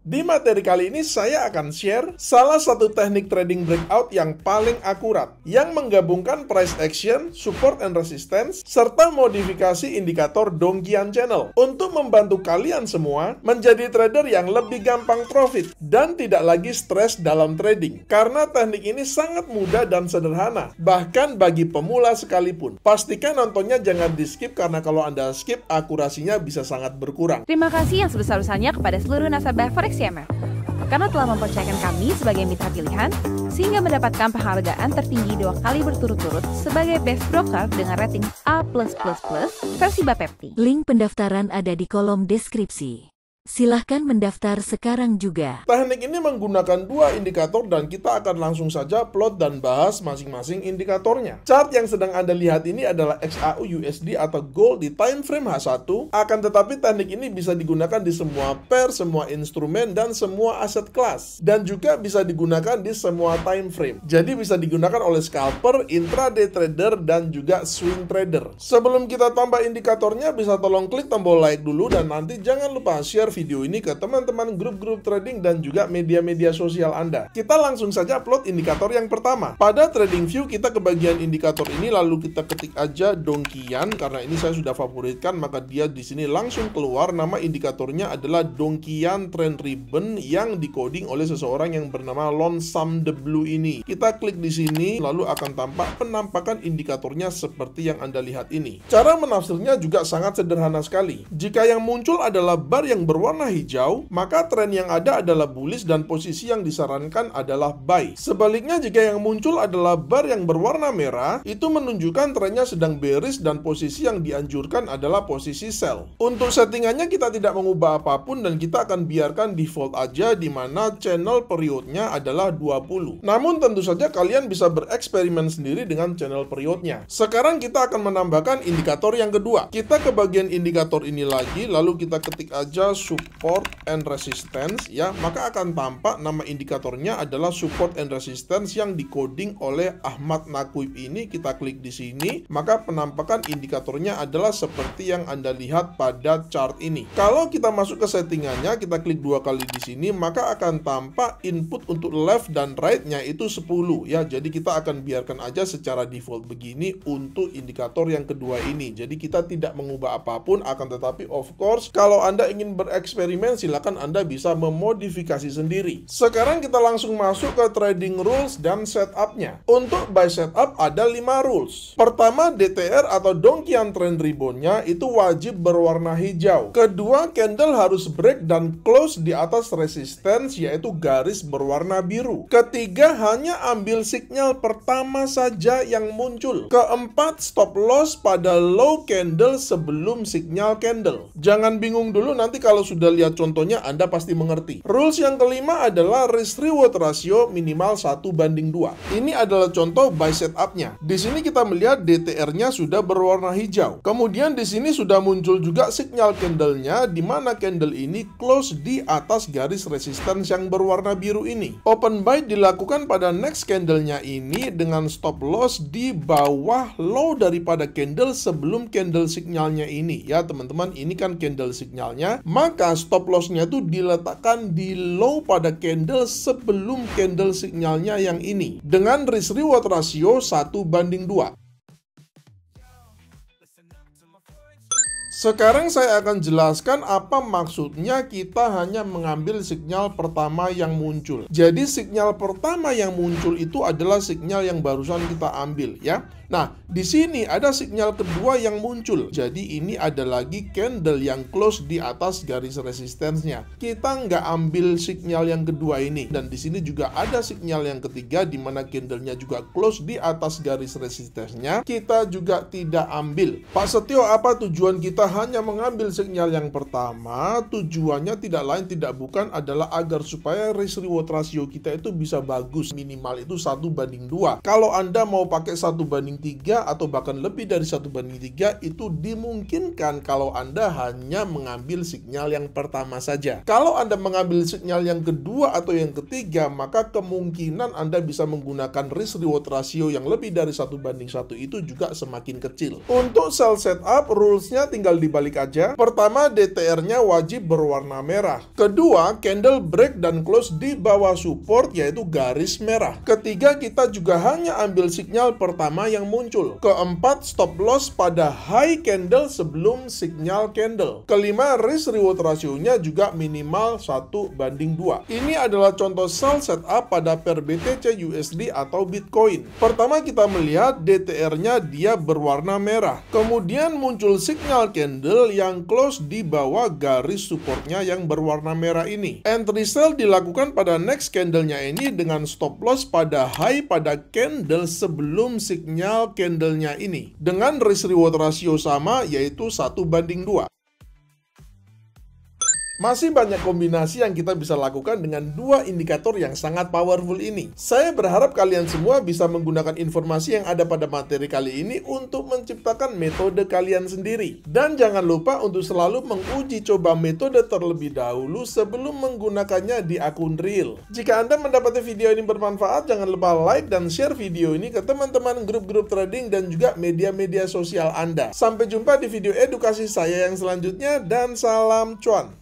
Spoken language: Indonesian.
Di materi kali ini saya akan share salah satu teknik trading breakout yang paling akurat yang menggabungkan price action, support and resistance, serta modifikasi indikator dongkian channel untuk membantu kalian semua menjadi trader yang lebih gampang profit dan tidak lagi stres dalam trading karena teknik ini sangat mudah dan sederhana bahkan bagi pemula sekalipun. Pastikan nontonnya jangan di skip karena kalau Anda skip akurasinya bisa sangat berkurang. Terima kasih yang sebesar-besarnya kepada seluruh nasabah Forex karena telah mempercayakan kami sebagai mitra pilihan sehingga mendapatkan penghargaan tertinggi dua kali berturut-turut sebagai best broker dengan rating A+++ versi Bapepti. Link pendaftaran ada di kolom deskripsi. Silahkan mendaftar sekarang juga. Teknik ini menggunakan dua indikator dan kita akan langsung saja plot dan bahas masing-masing indikatornya. Chart yang sedang Anda lihat ini adalah XAU USD atau gold di time frame H1. Akan tetapi teknik ini bisa digunakan di semua pair, semua instrumen, dan semua aset kelas. Dan juga bisa digunakan di semua time frame. Jadi bisa digunakan oleh scalper, intraday trader, dan juga swing trader. Sebelum kita tambah indikatornya, bisa tolong klik tombol like dulu dan nanti jangan lupa share video video ini ke teman-teman grup-grup trading dan juga media-media sosial Anda. Kita langsung saja upload indikator yang pertama. Pada Trading View kita ke bagian indikator ini lalu kita ketik aja dongkian karena ini saya sudah favoritkan maka dia di sini langsung keluar nama indikatornya adalah dongkian trend ribbon yang dikoding oleh seseorang yang bernama Lon Sam the Blue ini. Kita klik di sini lalu akan tampak penampakan indikatornya seperti yang Anda lihat ini. Cara menafsirnya juga sangat sederhana sekali. Jika yang muncul adalah bar yang ber berwarna hijau, maka tren yang ada adalah bullish dan posisi yang disarankan adalah buy. Sebaliknya jika yang muncul adalah bar yang berwarna merah, itu menunjukkan trennya sedang bearish dan posisi yang dianjurkan adalah posisi sell. Untuk settingannya kita tidak mengubah apapun dan kita akan biarkan default aja di mana channel periodnya adalah 20. Namun tentu saja kalian bisa bereksperimen sendiri dengan channel periodnya. Sekarang kita akan menambahkan indikator yang kedua. Kita ke bagian indikator ini lagi, lalu kita ketik aja support and resistance ya maka akan tampak nama indikatornya adalah support and resistance yang dikoding oleh Ahmad Nakuib ini kita klik di sini maka penampakan indikatornya adalah seperti yang Anda lihat pada chart ini kalau kita masuk ke settingannya kita klik dua kali di sini maka akan tampak input untuk left dan rightnya itu 10 ya jadi kita akan biarkan aja secara default begini untuk indikator yang kedua ini jadi kita tidak mengubah apapun akan tetapi of course kalau Anda ingin ber eksperimen silakan Anda bisa memodifikasi sendiri. Sekarang kita langsung masuk ke trading rules dan setupnya. Untuk buy setup ada lima rules. Pertama DTR atau dongkian trend Ribbonnya itu wajib berwarna hijau. Kedua candle harus break dan close di atas resistance yaitu garis berwarna biru. Ketiga hanya ambil signal pertama saja yang muncul. Keempat stop loss pada low candle sebelum signal candle. Jangan bingung dulu nanti kalau sudah lihat contohnya, Anda pasti mengerti. Rules yang kelima adalah risk-reward ratio minimal 1 banding 2. Ini adalah contoh buy setup-nya. Di sini kita melihat DTR-nya sudah berwarna hijau. Kemudian di sini sudah muncul juga signal candle-nya, di mana candle ini close di atas garis resistance yang berwarna biru ini. Open buy dilakukan pada next candle-nya ini dengan stop loss di bawah low daripada candle sebelum candle signalnya ini. Ya teman-teman, ini kan candle signalnya. Maka maka stop lossnya itu diletakkan di low pada candle sebelum candle signalnya yang ini dengan risk reward ratio 1 banding 2 sekarang saya akan jelaskan apa maksudnya kita hanya mengambil sinyal pertama yang muncul. Jadi sinyal pertama yang muncul itu adalah sinyal yang barusan kita ambil ya. Nah, di sini ada sinyal kedua yang muncul. Jadi ini ada lagi candle yang close di atas garis resistensnya. Kita nggak ambil sinyal yang kedua ini. Dan di sini juga ada sinyal yang ketiga di mana candlenya juga close di atas garis resistensnya. Kita juga tidak ambil. Pak Setio, apa tujuan kita hanya mengambil sinyal yang pertama? Tujuannya tidak lain tidak bukan adalah agar supaya risk reward ratio kita itu bisa bagus. Minimal itu satu banding dua. Kalau Anda mau pakai satu banding tiga atau bahkan lebih dari satu banding tiga, itu dimungkinkan kalau Anda hanya mengambil sinyal yang pertama saja. Kalau Anda mengambil sinyal yang kedua atau yang ketiga, maka kemungkinan Anda bisa menggunakan risk reward ratio yang lebih dari satu banding satu itu juga semakin kecil. Untuk Pixel Setup rulesnya tinggal dibalik aja. Pertama, DTR-nya wajib berwarna merah. Kedua, candle break dan close di bawah support yaitu garis merah. Ketiga, kita juga hanya ambil signal pertama yang muncul. Keempat, stop loss pada high candle sebelum signal candle. Kelima, risk reward ratio-nya juga minimal 1 banding 2. Ini adalah contoh sell setup pada pair BTC USD atau Bitcoin. Pertama kita melihat DTR-nya dia berwarna merah. Kemudian Kemudian muncul signal candle yang close di bawah garis supportnya yang berwarna merah ini. Entry sell dilakukan pada next candlenya ini dengan stop loss pada high pada candle sebelum signal candlenya ini. Dengan risk reward ratio sama yaitu satu banding 2. Masih banyak kombinasi yang kita bisa lakukan dengan dua indikator yang sangat powerful ini. Saya berharap kalian semua bisa menggunakan informasi yang ada pada materi kali ini untuk menciptakan metode kalian sendiri. Dan jangan lupa untuk selalu menguji coba metode terlebih dahulu sebelum menggunakannya di akun real. Jika Anda mendapati video ini bermanfaat, jangan lupa like dan share video ini ke teman-teman grup-grup trading dan juga media-media sosial Anda. Sampai jumpa di video edukasi saya yang selanjutnya dan salam cuan.